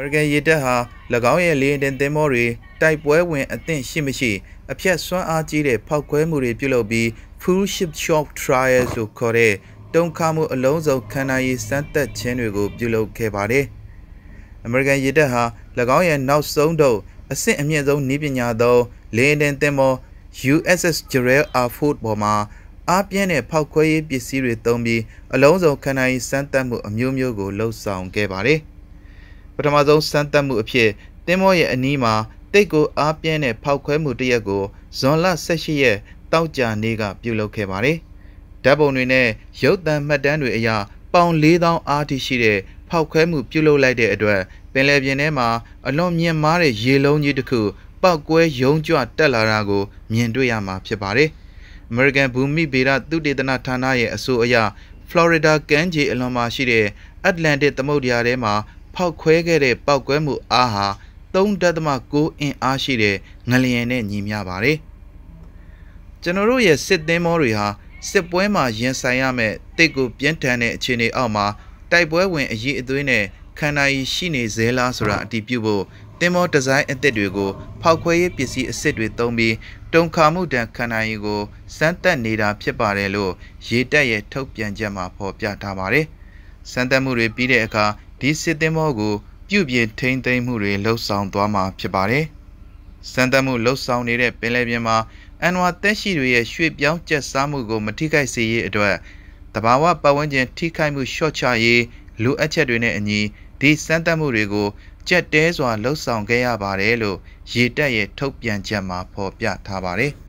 မေရိကန်ရေတပ်ဟာ၎င်းရဲ့လေယာဉ်တင်သင်္ဘောတွေတိုက်ပွဲဝင် အသင့်ရှိမရှိအဖြတ်စွမ်းအားကြီးတဲ့ဖောက်ခွဲမှုတွေပြုလုပ်ပြီး full ship shock trial ဆိုခေါ်တဲ့တုံခါမှုအလုံးစုံခံနိုင်ရည်စမ်းသပ်ခြင်းတွေကိုပြုလုပ်ခဲ့ပါတယ်။အမေရိကန်ရေတပ်ဟာ၎င်းရဲ့နောက်ဆုံးတော့အဆင့်အမြင့်ဆုံးနည်းပညာသောလေယာဉ်တင်သင်္ဘော USS Gerald R. Ford ပေါ်မှာအားပြင်းတဲ့ဖောက်ခွဲရေးပစ္စည်းတွေသုံးပြီးအလုံးစုံခံနိုင်စမ်းသပ်မှုအမျိုးမျိုးကိုလှုပ်ဆောင်ခဲ့ပါတယ်။ပထမဆုံးစမ်းသပ်မှုအဖြစ်တင်းမောရဲ့အနီးမှာတိတ်ကိုအားပြင်းတဲ့ဖောက်ခွဲမှုတစ်ရက်ကိုဇွန်လ18ရက်တောက်ကြနေ့ကပြုလုပ်ခဲ့ပါတယ်။ဓာတ်ပုံတွေနဲ့ရုပ်သံမှတ်တမ်းတွေအရပေါင်4000အားထိရှိတဲ့ဖောက်ခွဲမှုပြုလုပ်လိုက်တဲ့အတွက်ပင်လယ်ပြင်ထဲမှာအလွန်မြင့်မားတဲ့ရေလုံးကြီးတစ်ခုပောက်ကွဲယုံကြွတက်လာတာကို မြင်တွေ့ရမှာ ဖြစ်ပါတယ်။ American ဘူမိဗေဒသုတေသနဌာနရဲ့အဆိုအရ Florida ကမ်းခြေအလွန်မှာရှိတဲ့ Atlantic သမုဒ္ဒရာထဲမှာဖောက်ခွဲခဲ့တဲ့ပောက်ကွဲမှုအားဟာ3.9အင်အားရှိတဲ့ငလျင်နဲ့ညီမျှပါတယ်။ကျွန်တော်တို့ရဲ့စစ်သင်းမောတွေဟာစစ်ပွဲမှာရင်ဆိုင်ရမယ့်တိတ်ကိုပြင်းထန်တဲ့အခြေအနေအောက်မှာတိုက်ပွဲဝင်အရေးအသွေးနဲ့ခန္ဓာရည်ရှိနေဇဲလားဆိုတာအတည်ပြုဖို့သင်းမောဒီဇိုင်းအသစ်တွေကို ဖောက်ခွဲရေးပစ္စည်းအစ်စ်တွေသုံးပြီးတုံခါမှုတန်ခန္ဓာရည်ကိုစမ်းသပ်နေတာဖြစ်ပါတယ်လို့ရေတက်ရဲ့ထုတ်ပြန်ချက်မှာဖော်ပြထားပါတယ်။စမ်းသပ်မှုတွေပြီးတဲ့အခါဒီစစ်သင်္ဘောကိုပြုပြင်ထိန်းသိမ်းမှုတွေလှုပ်ဆောင်သွားမှာဖြစ်ပါတယ်။စမ်းသပ်မှုလှုပ်ဆောင်နေတဲ့ပင်လယ်ပြင်မှာအန်ဝါတက်ရှိတွေရဲ့ရွှေ့ပြောင်းကျက်စားမှုကို မထိခိုက်စေရေးအတွက်တဘာဝပတ်ဝန်းကျင် ထိခိုက်မှုလျှော့ချရေးလိုအပ်ချက်တွေနဲ့အညီဒီစမ်းသပ်မှုတွေကိုကြက်တဲစွာလှုပ်ဆောင်ခဲ့ရပါတယ်လို့ရေတက်ရဲ့ထုတ်ပြန်ချက်မှာဖော်ပြထားပါတယ်။